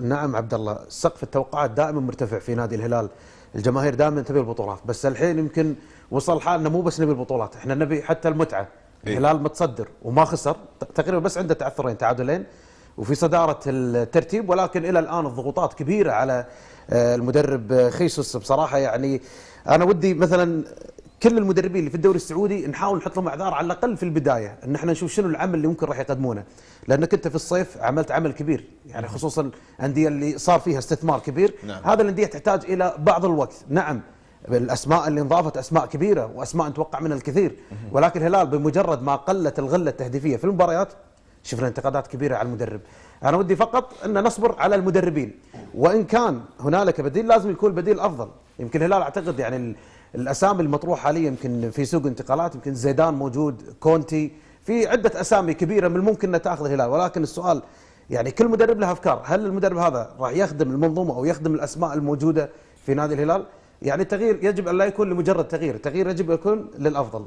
نعم عبد الله سقف التوقعات دائما مرتفع في نادي الهلال الجماهير دائما تبي البطولات بس الحين يمكن وصل حالنا مو بس نبي البطولات احنا نبي حتى المتعه إيه. الهلال متصدر وما خسر تقريبا بس عنده تعثرين تعادلين وفي صداره الترتيب ولكن الى الان الضغوطات كبيره على آه، المدرب خيسوس بصراحه يعني انا ودي مثلا كل المدربين اللي في الدوري السعودي نحاول نحط لهم اعذار على الاقل في البدايه ان احنا نشوف شنو العمل اللي ممكن راح يقدمونه لانك انت في الصيف عملت عمل كبير يعني خصوصا الانديه اللي صار فيها استثمار كبير نعم. هذا الانديه تحتاج الى بعض الوقت نعم الاسماء اللي انضافت اسماء كبيره واسماء نتوقع منها الكثير ولكن الهلال بمجرد ما قلت الغله التهديفيه في المباريات شفنا انتقادات كبيره على المدرب انا ودي فقط ان نصبر على المدربين وان كان هنالك بديل لازم يكون بديل افضل يمكن الهلال اعتقد يعني الاسامي المطروحه حاليا يمكن في سوق انتقالات يمكن زيدان موجود كونتي في عده اسامي كبيره من الممكن ان تاخذ الهلال ولكن السؤال يعني كل مدرب له افكار هل المدرب هذا راح يخدم المنظومه او يخدم الاسماء الموجوده في نادي الهلال يعني التغيير يجب ان لا يكون لمجرد تغيير التغيير يجب ان يكون للافضل